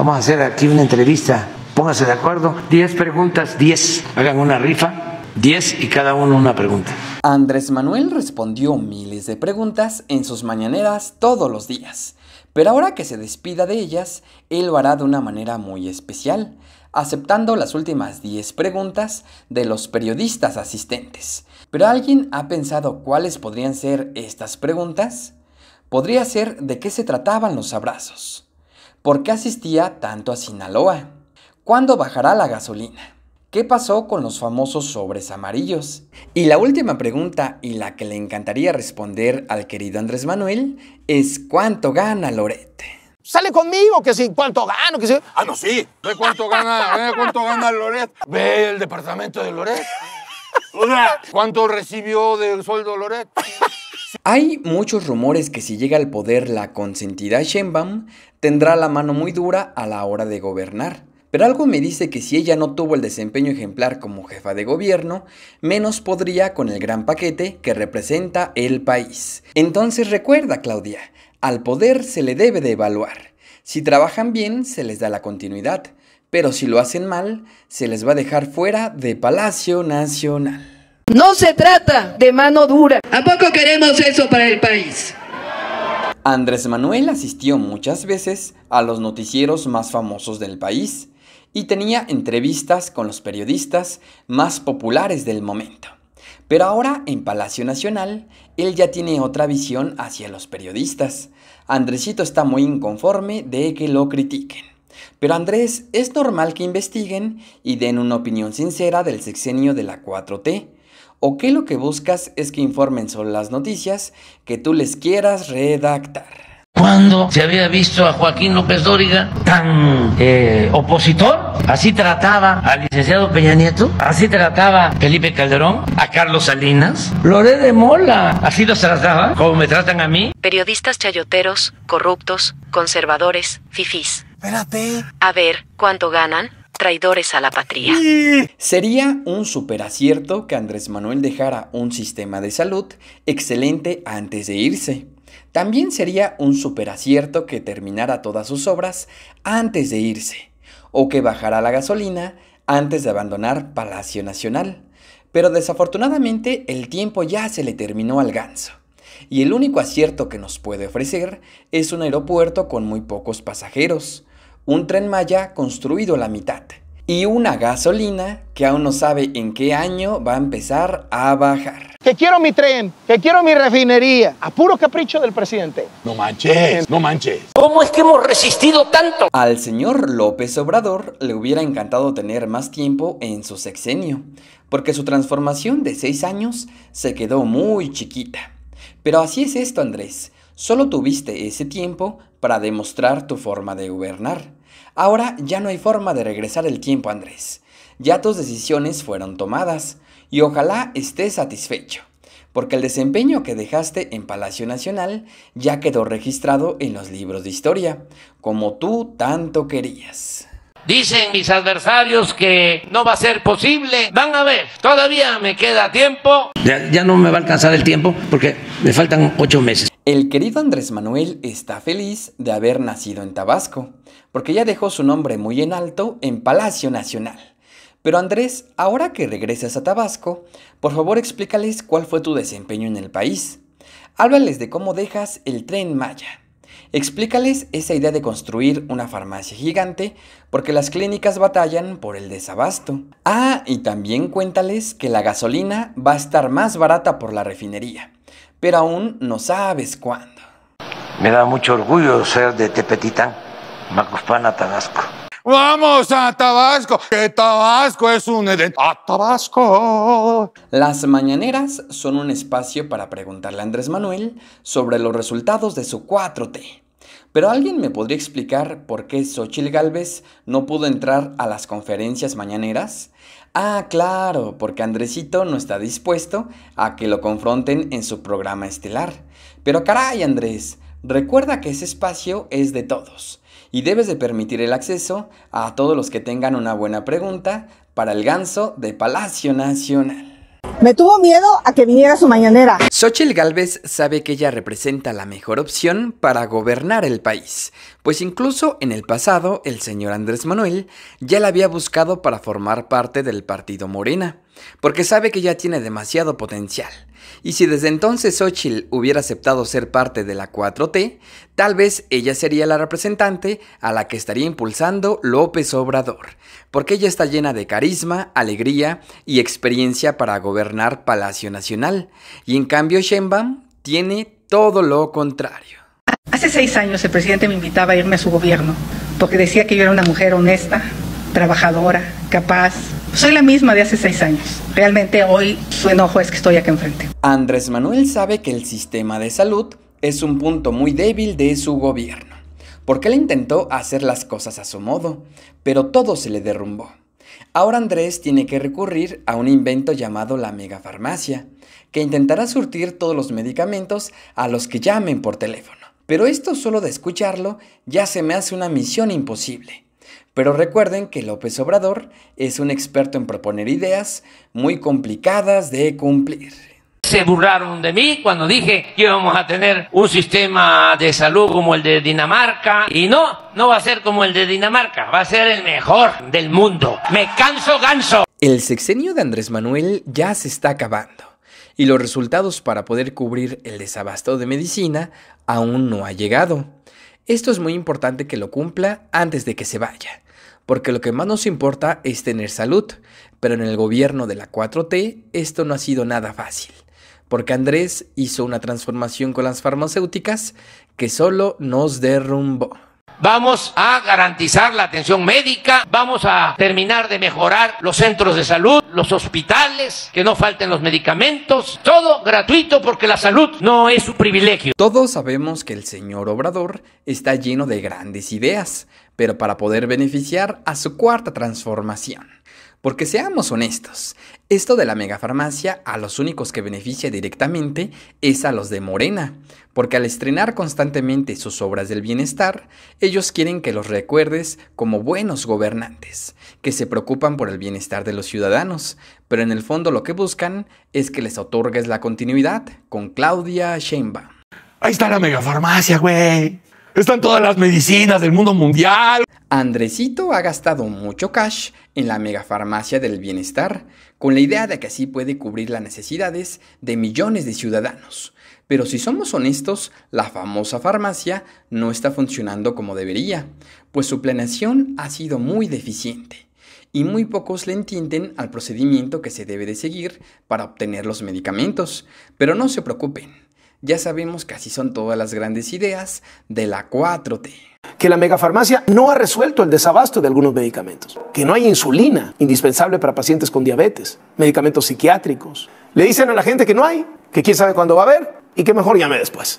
Vamos a hacer aquí una entrevista. Pónganse de acuerdo. 10 preguntas, 10. Hagan una rifa. 10 y cada uno una pregunta. Andrés Manuel respondió miles de preguntas en sus mañaneras todos los días, pero ahora que se despida de ellas, él lo hará de una manera muy especial, aceptando las últimas 10 preguntas de los periodistas asistentes. ¿Pero alguien ha pensado cuáles podrían ser estas preguntas? Podría ser de qué se trataban los abrazos. ¿Por qué asistía tanto a Sinaloa? ¿Cuándo bajará la gasolina? ¿Qué pasó con los famosos sobres amarillos? Y la última pregunta, y la que le encantaría responder al querido Andrés Manuel, es ¿cuánto gana Lorete? Sale conmigo, que sí, cuánto gana que Ah, no, sí. Ve cuánto gana, ve cuánto gana Ve el departamento de Loret. ¿cuánto recibió del sueldo Loret? Hay muchos rumores que si llega al poder la consentida Shenbaum, tendrá la mano muy dura a la hora de gobernar. Pero algo me dice que si ella no tuvo el desempeño ejemplar como jefa de gobierno, menos podría con el gran paquete que representa el país. Entonces recuerda, Claudia, al poder se le debe de evaluar. Si trabajan bien, se les da la continuidad, pero si lo hacen mal, se les va a dejar fuera de Palacio Nacional. No se trata de mano dura. ¿A poco queremos eso para el país? Andrés Manuel asistió muchas veces a los noticieros más famosos del país y tenía entrevistas con los periodistas más populares del momento. Pero ahora en Palacio Nacional, él ya tiene otra visión hacia los periodistas. Andresito está muy inconforme de que lo critiquen. Pero Andrés, es normal que investiguen y den una opinión sincera del sexenio de la 4T o que lo que buscas es que informen sobre las noticias que tú les quieras redactar. ¿Cuándo se había visto a Joaquín López Dóriga tan eh, opositor? Así trataba al licenciado Peña Nieto, así trataba Felipe Calderón, a Carlos Salinas, Loré de Mola, así los trataba, ¿cómo me tratan a mí. Periodistas chayoteros, corruptos, conservadores, fifís. Espérate. A ver, ¿cuánto ganan? traidores a la patria. Sería un superacierto que Andrés Manuel dejara un sistema de salud excelente antes de irse. También sería un superacierto que terminara todas sus obras antes de irse, o que bajara la gasolina antes de abandonar Palacio Nacional. Pero desafortunadamente el tiempo ya se le terminó al ganso y el único acierto que nos puede ofrecer es un aeropuerto con muy pocos pasajeros, un tren Maya construido a la mitad y una gasolina que aún no sabe en qué año va a empezar a bajar. Que quiero mi tren, que quiero mi refinería, a puro capricho del presidente. No manches, no manches. ¿Cómo es que hemos resistido tanto? Al señor López Obrador le hubiera encantado tener más tiempo en su sexenio, porque su transformación de seis años se quedó muy chiquita. Pero así es esto, Andrés. Solo tuviste ese tiempo para demostrar tu forma de gobernar. Ahora ya no hay forma de regresar el tiempo, Andrés. Ya tus decisiones fueron tomadas y ojalá estés satisfecho, porque el desempeño que dejaste en Palacio Nacional ya quedó registrado en los libros de historia, como tú tanto querías. Dicen mis adversarios que no va a ser posible. Van a ver, todavía me queda tiempo. Ya, no me va a alcanzar el tiempo porque me faltan ocho meses. El querido Andrés Manuel está feliz de haber nacido en Tabasco, porque ya dejó su nombre muy en alto en Palacio Nacional. Pero Andrés, ahora que regresas a Tabasco, por favor explícales cuál fue tu desempeño en el país. Háblales de cómo dejas el tren Maya. Explícales esa idea de construir una farmacia gigante porque las clínicas batallan por el desabasto. Ah, y también cuéntales que la gasolina va a estar más barata por la refinería pero aún no sabes cuándo. Me da mucho orgullo ser de Tepetitán, Macuspana, Tabasco. Vamos a Tabasco, que Tabasco es un Edén. ¡A Tabasco! Las mañaneras son un espacio para preguntarle a Andrés Manuel sobre los resultados de su 4T. Pero alguien me podría explicar por qué Xochitl Galvez no pudo entrar a las conferencias mañaneras? Ah, claro, porque Andresito no está dispuesto a que lo confronten en su programa estelar. Pero caray, Andrés, recuerda que ese espacio es de todos y debes de permitir el acceso a todos los que tengan una buena pregunta para el ganso de Palacio Nacional. Me tuvo miedo a que viniera su mañanera. Xochitl Galvez sabe que ella representa la mejor opción para gobernar el país, pues incluso en el pasado el señor Andrés Manuel ya la había buscado para formar parte del partido Morena, porque sabe que ella tiene demasiado potencial y si desde entonces Xochitl hubiera aceptado ser parte de la 4T, tal vez ella sería la representante a la que estaría impulsando López Obrador, porque ella está llena de carisma, alegría y experiencia para gobernar Palacio Nacional, y en cambio Sheinbaum tiene todo lo contrario. Hace seis años el presidente me invitaba a irme a su gobierno, porque decía que yo era una mujer honesta, trabajadora, capaz, soy la misma de hace seis años. Realmente hoy su enojo es que estoy aquí enfrente. Andrés Manuel sabe que el sistema de salud es un punto muy débil de su gobierno, porque él intentó hacer las cosas a su modo, pero todo se le derrumbó. Ahora Andrés tiene que recurrir a un invento llamado la megafarmacia, que intentará surtir todos los medicamentos a los que llamen por teléfono. Pero esto solo de escucharlo ya se me hace una misión imposible. Pero recuerden que López Obrador es un experto en proponer ideas muy complicadas de cumplir. Se burlaron de mí cuando dije que íbamos a tener un sistema de salud como el de Dinamarca. Y no, no va a ser como el de Dinamarca, va a ser el mejor del mundo. Me canso ganso. El sexenio de Andrés Manuel ya se está acabando y los resultados para poder cubrir el desabasto de medicina aún no ha llegado. Esto es muy importante que lo cumpla antes de que se vaya, porque lo que más nos importa es tener salud, pero en el gobierno de la 4T esto no ha sido nada fácil, porque Andrés hizo una transformación con las farmacéuticas que solo nos derrumbó vamos a garantizar la atención médica, vamos a terminar de mejorar los centros de salud, los hospitales, que no falten los medicamentos, todo gratuito porque la salud no es un privilegio. Todos sabemos que el señor Obrador está lleno de grandes ideas, pero para poder beneficiar a su cuarta transformación. Porque seamos honestos, esto de la megafarmacia a los únicos que beneficia directamente es a los de Morena, porque al estrenar constantemente sus obras del bienestar, ellos quieren que los recuerdes como buenos gobernantes, que se preocupan por el bienestar de los ciudadanos, pero en el fondo lo que buscan es que les otorgues la continuidad con Claudia Sheinbaum. Ahí está la megafarmacia, güey. Están todas las medicinas del mundo mundial. Andresito ha gastado mucho cash en la megafarmacia del bienestar, con la idea de que así puede cubrir las necesidades de millones de ciudadanos. Pero si somos honestos, la famosa farmacia no está funcionando como debería, pues su planeación ha sido muy deficiente y muy pocos le entienden al procedimiento que se debe de seguir para obtener los medicamentos. Pero no se preocupen, ya sabemos que así son todas las grandes ideas de la 4T. Que la megafarmacia no ha resuelto el desabasto de algunos medicamentos, que no hay insulina indispensable para pacientes con diabetes, medicamentos psiquiátricos. Le dicen a la gente que no hay, que quién sabe cuándo va a haber y que mejor llame después.